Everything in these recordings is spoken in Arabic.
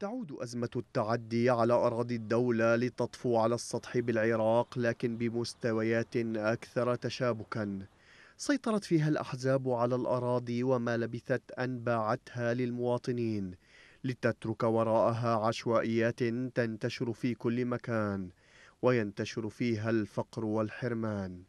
تعود أزمة التعدي على أراضي الدولة لتطفو على السطح بالعراق لكن بمستويات أكثر تشابكاً سيطرت فيها الأحزاب على الأراضي وما لبثت أن باعتها للمواطنين لتترك وراءها عشوائيات تنتشر في كل مكان وينتشر فيها الفقر والحرمان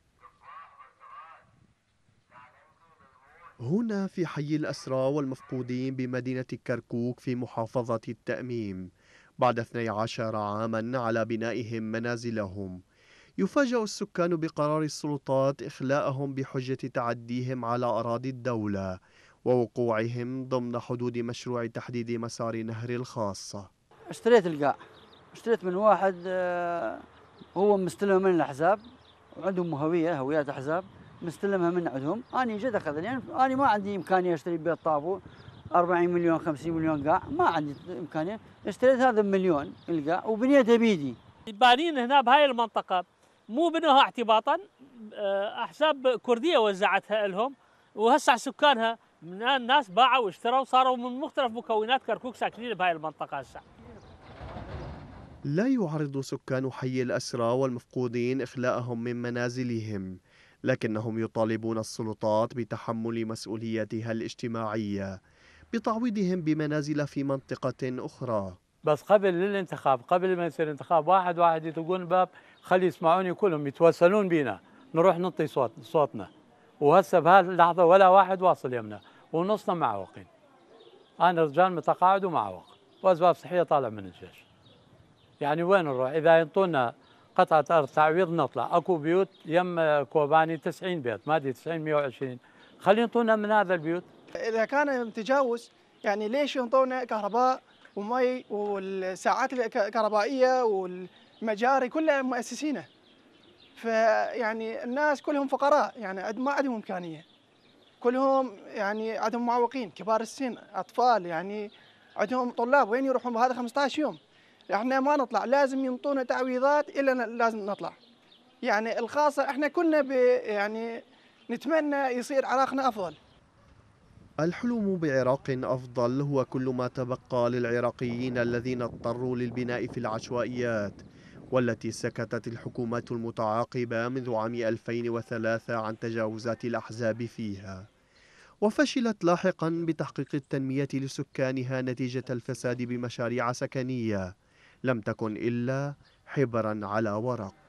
هنا في حي الأسرى والمفقودين بمدينة كركوك في محافظة التأميم بعد 12 عاما على بنائهم منازلهم يفاجأ السكان بقرار السلطات إخلاءهم بحجة تعديهم على أراضي الدولة ووقوعهم ضمن حدود مشروع تحديد مسار نهر الخاصة اشتريت القاع اشتريت من واحد آه، هو مستلم من الأحزاب وعندهم هوية هويات أحزاب مستلمها من عندهم انا جد اخذ لان يعني ما عندي امكانيه اشتري بيت طابو 40 مليون 50 مليون قاع ما عندي امكانيه اشتريت هذا بمليون القاع وبنيته بيدي البانين هنا بهاي المنطقه مو بنوها اعتباطا آه، احزاب كرديه وزعتها لهم وهسه سكانها من الناس باعوا واشتروا صاروا من مختلف مكونات كركوك ساكنين بهاي المنطقه هسه لا يعرض سكان حي الأسرى والمفقودين إخلاءهم من منازلهم لكنهم يطالبون السلطات بتحمل مسؤوليتها الاجتماعية بتعويضهم بمنازل في منطقة أخرى بس قبل الانتخاب قبل ما يصير انتخاب واحد واحد يتقون باب خلي يسمعوني كلهم يتوسلون بينا نروح نطي صوت صوتنا وهسه اللحظة ولا واحد واصل يمنا ونصنا معوقين أنا رجال متقاعد ومعوق وأسباب صحية طالع من الجيش يعني وين نروح إذا ينطونا قطعة أرض تعويض نطلع أكو بيوت يم كوباني 90 بيت ما أدري 90 120 خلينا ينطونا من هذا البيوت إذا كان تجاوز يعني ليش ينطونا كهرباء ومي والساعات الكهربائية والمجاري كلها مؤسسينه فيعني الناس كلهم فقراء يعني ما عندهم إمكانية كلهم يعني عندهم معوقين كبار السن أطفال يعني عندهم طلاب وين يروحون بهذا 15 يوم احنا ما نطلع لازم ينطونا تعويضات الا لازم نطلع يعني الخاصه احنا كنا يعني نتمنى يصير عراقنا افضل الحلم بعراق أفضل هو كل ما تبقى للعراقيين الذين اضطروا للبناء في العشوائيات والتي سكتت الحكومات المتعاقبة منذ عام 2003 عن تجاوزات الأحزاب فيها وفشلت لاحقا بتحقيق التنمية لسكانها نتيجة الفساد بمشاريع سكنية لم تكن إلا حبرا على ورق